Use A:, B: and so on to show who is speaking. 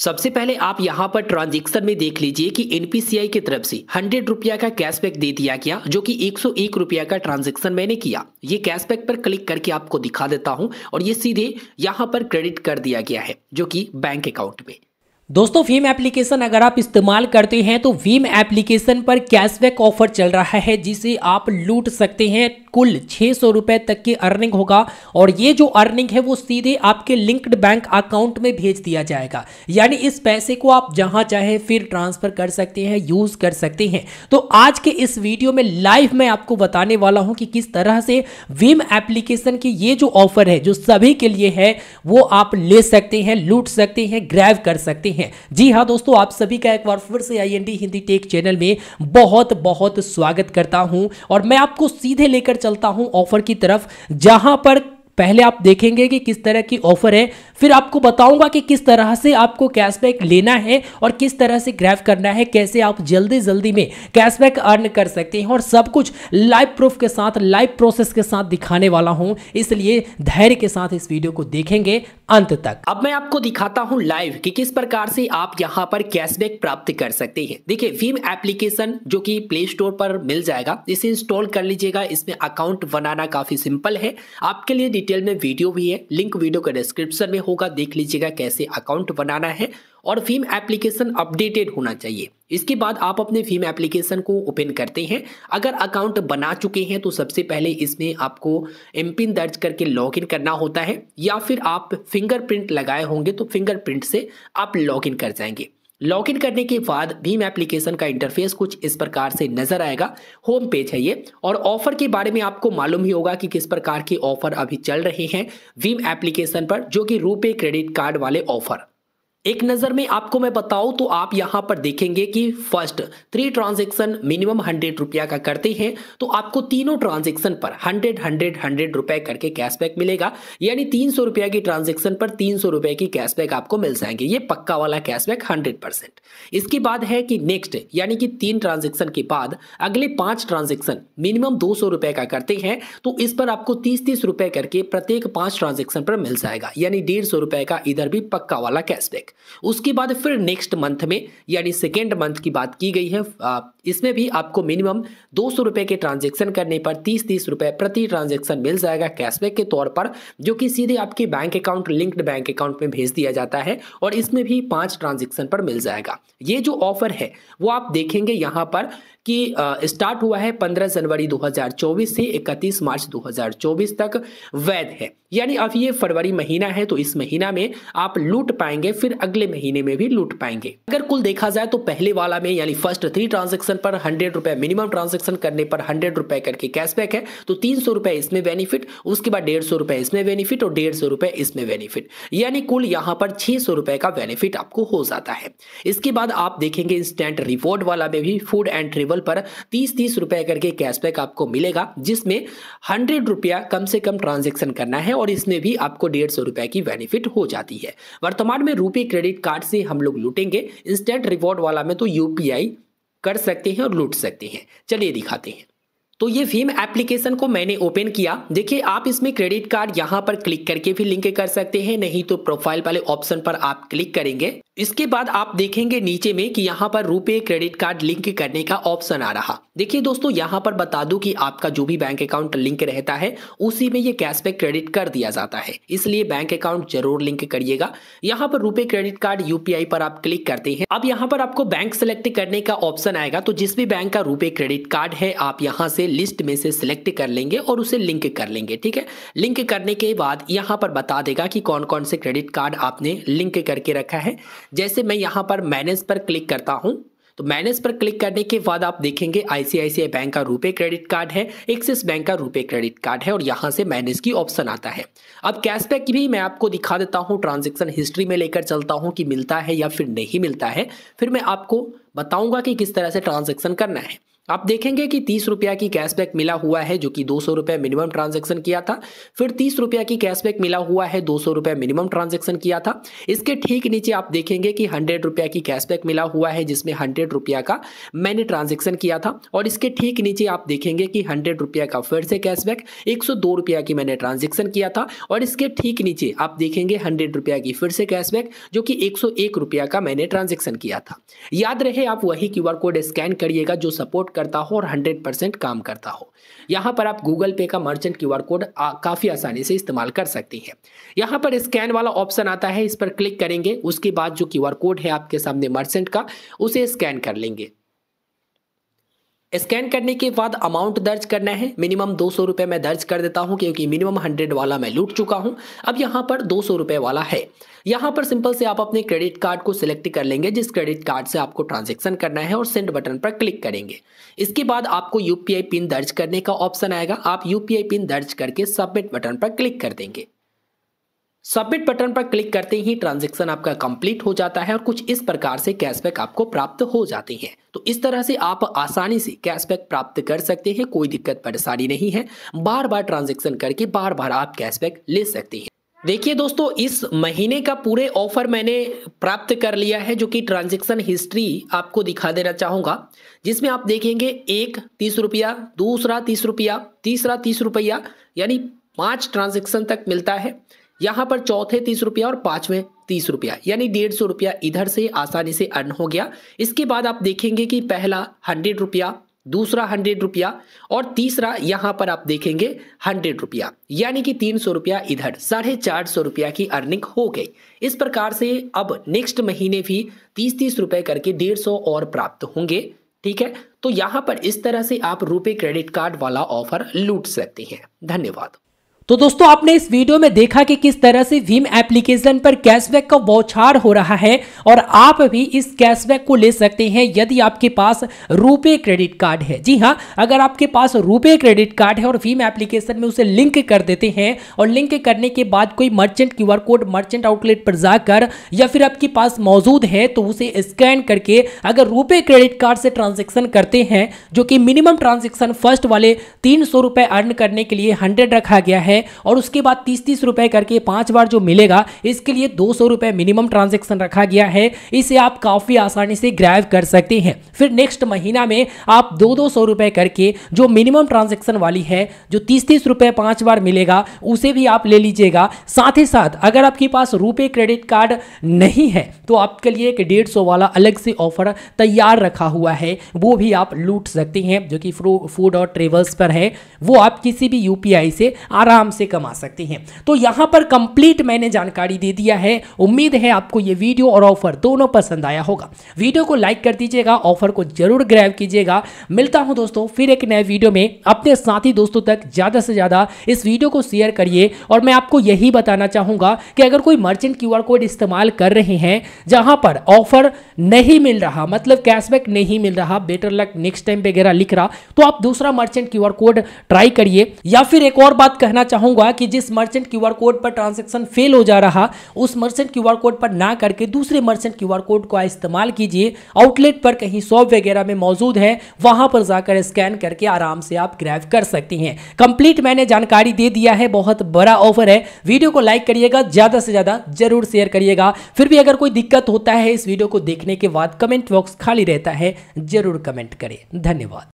A: सबसे पहले आप यहाँ पर ट्रांजेक्शन में देख लीजिए कि एनपीसीआई की तरफ से हंड्रेड रुपया का कैशबैक दे दिया गया जो कि एक रुपया का ट्रांजेक्शन मैंने किया ये कैशबैक पर क्लिक करके आपको दिखा देता हूँ और ये सीधे यहाँ पर क्रेडिट कर दिया गया है जो कि बैंक अकाउंट में दोस्तों वीम एप्लीकेशन अगर आप इस्तेमाल करते हैं तो वीम एप्लीकेशन पर कैशबैक ऑफर चल रहा है जिसे आप लूट सकते हैं कुल छः सौ तक की अर्निंग होगा और ये जो अर्निंग है वो सीधे आपके लिंक्ड बैंक अकाउंट में भेज दिया जाएगा यानी इस पैसे को आप जहां चाहे फिर ट्रांसफ़र कर सकते हैं यूज़ कर सकते हैं तो आज के इस वीडियो में लाइव मैं आपको बताने वाला हूं कि किस तरह से वीम एप्लीकेशन की ये जो ऑफर है जो सभी के लिए है वो आप ले सकते हैं लूट सकते हैं ग्रैव कर सकते हैं हैं जी हाँ दोस्तों आप सभी का एक बार फिर से डी हिंदी टेक चैनल में बहुत बहुत स्वागत करता हूं और मैं आपको सीधे लेकर चलता हूं ऑफर की तरफ जहां पर पहले आप देखेंगे कि किस तरह की ऑफर है फिर आपको बताऊंगा कि किस तरह से आपको कैशबैक लेना है और किस तरह से ग्रैफ करना है कैसे आप जल्दी जल्दी में कैशबैक अर्न कर सकते हैं और सब कुछ लाइव प्रूफ के साथ लाइव प्रोसेस के साथ दिखाने वाला हूं इसलिए धैर्य के साथ इस वीडियो को देखेंगे अंत तक अब मैं आपको दिखाता हूँ लाइव कि किस प्रकार से आप यहाँ पर कैशबैक प्राप्त कर सकते हैं देखिए वीम एप्लीकेशन जो की प्ले स्टोर पर मिल जाएगा इसे इंस्टॉल कर लीजिएगा इसमें अकाउंट बनाना काफी सिंपल है आपके लिए डिटेल में वीडियो भी है लिंक वीडियो का डिस्क्रिप्शन में होगा देख लीजिएगा कैसे अकाउंट बनाना है और फीम एप्लीकेशन अपडेटेड होना चाहिए इसके बाद आप अपने फीम एप्लीकेशन को ओपन करते हैं अगर अकाउंट बना चुके हैं तो सबसे पहले इसमें आपको एम पिन दर्ज करके लॉगिन करना होता है या फिर आप फिंगरप्रिंट लगाए होंगे तो फिंगरप्रिंट से आप लॉगिन कर जाएंगे लॉगिन करने के बाद भीम एप्लीकेशन का इंटरफेस कुछ इस प्रकार से नजर आएगा होम पेज है ये और ऑफर के बारे में आपको मालूम ही होगा कि किस प्रकार के ऑफर अभी चल रहे हैं भीम एप्लीकेशन पर जो कि रुपे क्रेडिट कार्ड वाले ऑफर एक नज़र में आपको मैं बताऊं तो आप यहां पर देखेंगे कि first three transaction minimum hundred रुपया का करते हैं तो आपको तीनों ट्रांजेक्शन पर हंड्रेड हंड्रेड हंड्रेड रुपए करके कैशबैक मिलेगा यानी तीन सौ रुपया की ट्रांजेक्शन पर तीन सौ रुपए की कैशबैक आपको मिल जाएंगे ये पक्का वाला कैशबैक हंड्रेड परसेंट इसके बाद है कि नेक्स्ट यानी कि तीन ट्रांजेक्शन के बाद अगले पांच ट्रांजेक्शन मिनिमम दो सौ का करते हैं तो इस पर आपको तीस तीस रुपए करके प्रत्येक पांच ट्रांजेक्शन पर मिल जाएगा यानी डेढ़ सौ का इधर भी पक्का वाला कैशबैक उसके बाद फिर नेक्स्ट मंथ में यानी सेकेंड मंथ की बात की गई है इसमें भी आपको मिनिमम दो सौ रुपये के ट्रांजेक्शन करने पर तीस तीस रुपये प्रति ट्रांजेक्शन मिल जाएगा कैशबैक के तौर पर जो कि सीधे आपके bank account linked bank account में भेज दिया जाता है और इसमें भी पाँच ट्रांजेक्शन पर मिल जाएगा ये जो ऑफर है वो आप देखेंगे यहाँ पर कि स्टार्ट हुआ है पंद्रह जनवरी दो से इकतीस मार्च दो तक वैध है यानी अब ये फरवरी महीना है तो इस महीना में आप लूट पाएंगे फिर अगले महीने में भी लूट पाएंगे अगर कुल देखा जाए तो पहले वाला में यानी फर्स्ट थ्री ट्रांजेक्शन पर हंड्रेड रुपए मिनिमम ट्रांजेक्शन करने पर हंड्रेड रुपए करके कैशबैक है तो तीन सौ रुपए इसमें बेनिफिट उसके बाद डेढ़ सौ रुपए इसमें बेनिफिट और डेढ़ सौ रुपए इसमें बेनिफिट यानी कुल यहाँ पर छह सौ रुपए का बेनिफिट आपको हो जाता है इसके बाद आप देखेंगे इंस्टेंट रिवॉर्ड वाला में भी फूड एंड ट्रेवल पर तीस तीस रुपए करके कैशबैक आपको मिलेगा जिसमें हंड्रेड रुपया कम से कम ट्रांजेक्शन करना है और इसमें भी आपको डेढ़ सौ रुपए की बेनिफिट हो जाती है वर्तमान में रूपी क्रेडिट कार्ड से हम लोग लूटेंगे इंस्टेंट रिवॉर्ड वाला में तो यूपीआई कर सकते हैं और लूट सकते हैं चलिए दिखाते हैं तो ये फीम एप्लीकेशन को मैंने ओपन किया देखिए आप इसमें क्रेडिट कार्ड यहाँ पर क्लिक करके भी लिंक कर सकते हैं नहीं तो प्रोफाइल वाले ऑप्शन पर आप क्लिक करेंगे इसके बाद आप देखेंगे नीचे में कि यहाँ पर रुपए क्रेडिट कार्ड लिंक करने का ऑप्शन आ रहा देखिए दोस्तों यहाँ पर बता दूं कि आपका जो भी बैंक अकाउंट लिंक रहता है उसी में ये कैशबैक क्रेडिट कर दिया जाता है इसलिए बैंक अकाउंट जरूर लिंक करिएगा यहाँ पर रुपए क्रेडिट कार्ड यूपीआई पर आप क्लिक करते हैं अब यहाँ पर आपको बैंक सेलेक्ट करने का ऑप्शन आएगा तो जिस भी बैंक का रुपए क्रेडिट कार्ड है आप यहाँ से लिस्ट में से सिलेक्ट कर लेंगे और उसे लिंक कर लेंगे ठीक है लिंक करने के बाद यहाँ पर बता देगा कि कौन कौन से क्रेडिट कार्ड आपने लिंक करके रखा है जैसे मैं यहाँ पर मैनेज पर क्लिक करता हूँ तो मैनेज पर क्लिक करने के बाद आप देखेंगे आईसीआईसीआई बैंक का रुपए क्रेडिट कार्ड है एक्सिस बैंक का रुपए क्रेडिट कार्ड है और यहाँ से मैनेज की ऑप्शन आता है अब कैशबैक की भी मैं आपको दिखा देता हूँ ट्रांजेक्शन हिस्ट्री में लेकर चलता हूँ कि मिलता है या फिर नहीं मिलता है फिर मैं आपको बताऊँगा कि किस तरह से ट्रांजेक्शन करना है आप देखेंगे कि तीस रुपया की कैशबैक मिला हुआ है जो कि दो सौ रुपये मिनिमम ट्रांजेक्शन किया था फिर तीस रुपया की कैशबैक मिला हुआ है दो सौ रुपये मिनिमम ट्रांजेक्शन किया था इसके ठीक नीचे आप देखेंगे कि हंड्रेड रुपया की कैशबैक मिला हुआ है जिसमें हंड्रेड रुपया का मैंने ट्रांजेक्शन किया था और इसके ठीक नीचे आप देखेंगे कि हंड्रेड रुपया का फिर से कैशबैक एक सौ दो रुपया की मैंने ट्रांजेक्शन किया था और इसके ठीक नीचे आप देखेंगे हंड्रेड रुपया की फिर से कैशबैक जो कि एक सौ एक रुपया का मैंने ट्रांजेक्शन किया था याद रहे आप वही क्यू कोड स्कैन करिएगा जो सपोर्ट करता हो और 100 परसेंट काम करता हो यहाँ पर आप गूगल पे का मर्चेंट क्यू कोड काफ़ी आसानी से इस्तेमाल कर सकती हैं यहाँ पर स्कैन वाला ऑप्शन आता है इस पर क्लिक करेंगे उसके बाद जो क्यू कोड है आपके सामने मर्चेंट का उसे स्कैन कर लेंगे स्कैन करने के बाद अमाउंट दर्ज करना है मिनिमम दो सौ रुपये मैं दर्ज कर देता हूँ क्योंकि मिनिमम हंड्रेड वाला मैं लूट चुका हूँ अब यहाँ पर दो सौ रुपये वाला है यहाँ पर सिंपल से आप अपने क्रेडिट कार्ड को सिलेक्ट कर लेंगे जिस क्रेडिट कार्ड से आपको ट्रांजेक्शन करना है और सेंड बटन पर क्लिक करेंगे इसके बाद आपको यूपीआई पिन दर्ज करने का ऑप्शन आएगा आप यूपीआई पिन दर्ज करके सबमिट बटन पर क्लिक कर देंगे सबमिट बटन पर क्लिक करते ही ट्रांजेक्शन आपका कंप्लीट हो जाता है और कुछ इस प्रकार से कैशबैक आपको प्राप्त हो जाते हैं तो इस तरह से आप आसानी से कैशबैक प्राप्त कर सकते हैं कोई दिक्कत परेशानी नहीं है बार बार ट्रांजेक्शन करके बार बार आप कैशबैक ले सकते हैं देखिए दोस्तों इस महीने का पूरे ऑफर मैंने प्राप्त कर लिया है जो कि ट्रांजेक्शन हिस्ट्री आपको दिखा देना चाहूँगा जिसमें आप देखेंगे एक तीस रुपया दूसरा तीस रुपया तीसरा तीस रुपया यानी पाँच ट्रांजेक्शन तक मिलता है यहाँ पर चौथे तीस रुपया और पांचवे तीस रुपया यानी डेढ़ सौ रुपया इधर से आसानी से अर्न हो गया इसके बाद आप देखेंगे कि पहला हंड्रेड रुपया दूसरा हंड्रेड रुपया और तीसरा यहाँ पर आप देखेंगे हंड्रेड रुपया यानी कि तीन सौ रुपया इधर साढ़े चार सौ रुपया की अर्निंग हो गई इस प्रकार से अब नेक्स्ट महीने भी तीस तीस रुपये करके डेढ़ सौ और प्राप्त होंगे ठीक है तो यहाँ पर इस तरह से आप रुपए क्रेडिट कार्ड वाला ऑफर लूट सकते हैं धन्यवाद तो दोस्तों आपने इस वीडियो में देखा कि किस तरह से भीम एप्लीकेशन पर कैशबैक का बौछार हो रहा है और आप भी इस कैशबैक को ले सकते हैं यदि आपके पास रुपए क्रेडिट कार्ड है जी हाँ अगर आपके पास रुपए क्रेडिट कार्ड है और भीम एप्लीकेशन में उसे लिंक कर देते हैं और लिंक करने के बाद कोई merchant Q code merchant outlet पर जाकर या फिर आपके पास मौजूद है तो उसे स्कैन करके अगर रुपये क्रेडिट कार्ड से ट्रांजेक्शन करते हैं जो कि मिनिमम ट्रांजेक्शन फर्स्ट वाले तीन अर्न करने के लिए हंड्रेड रखा गया है है और उसके बाद तीस तीस रुपए करके पांच बार जो मिलेगा इसके लिए दो सौ रुपये मिनिमम ट्रांजेक्शन रखा गया है इसे आप काफ़ी आसानी से ग्रैब कर सकते हैं फिर नेक्स्ट महीना में आप दो दो सौ रुपये करके जो मिनिमम ट्रांजेक्शन वाली है जो तीस तीस रुपए पांच बार मिलेगा उसे भी आप ले लीजिएगा साथ ही साथ अगर आपके पास रुपए क्रेडिट कार्ड नहीं है तो आपके लिए एक डेढ़ सौ वाला अलग से ऑफर तैयार रखा हुआ है वो भी आप लूट सकते हैं जो कि फूड और ट्रेवल्स पर है वो आप किसी भी यूपीआई से आराम आराम से कमा सकते हैं तो यहां पर कंप्लीट मैंने जानकारी दे दिया है उम्मीद है आपको यह वीडियो और ऑफर दोनों पसंद आया होगा वीडियो को लाइक कर दीजिएगा ऑफर को जरूर ग्रैब कीजिएगा मिलता हूं दोस्तों फिर एक नए वीडियो में अपने साथी दोस्तों तक ज़्यादा से ज़्यादा इस वीडियो को शेयर करिए और मैं आपको यही बताना चाहूंगा कि अगर कोई मर्चेंट क्यू कोड इस्तेमाल कर रहे हैं जहां पर ऑफर नहीं मिल रहा मतलब कैशबैक नहीं मिल रहा बेटर लक नेक्स्ट टाइम वगैरह लिख रहा तो आप दूसरा मर्चेंट क्यू कोड ट्राई करिए या फिर एक और बात कहना चाहूंगा कि जिस मर्चेंट क्यू कोड पर ट्रांजेक्शन फेल हो जा रहा उस मर्चेंट क्यू कोड पर ना करके दूसरे मर्चेंट क्यू कोड का इस्तेमाल कीजिए आउटलेट पर कहीं शॉप वगैरह में मौजूद है वहां पर जाकर स्कैन करके आराम से आप ग्रैब कर सकती हैं कंप्लीट मैंने जानकारी दे दिया है बहुत बड़ा ऑफर है वीडियो को लाइक करिएगा ज़्यादा से ज़्यादा जरूर शेयर करिएगा फिर भी अगर कोई दिक्कत होता है इस वीडियो को देखने के बाद कमेंट बॉक्स खाली रहता है जरूर कमेंट करें धन्यवाद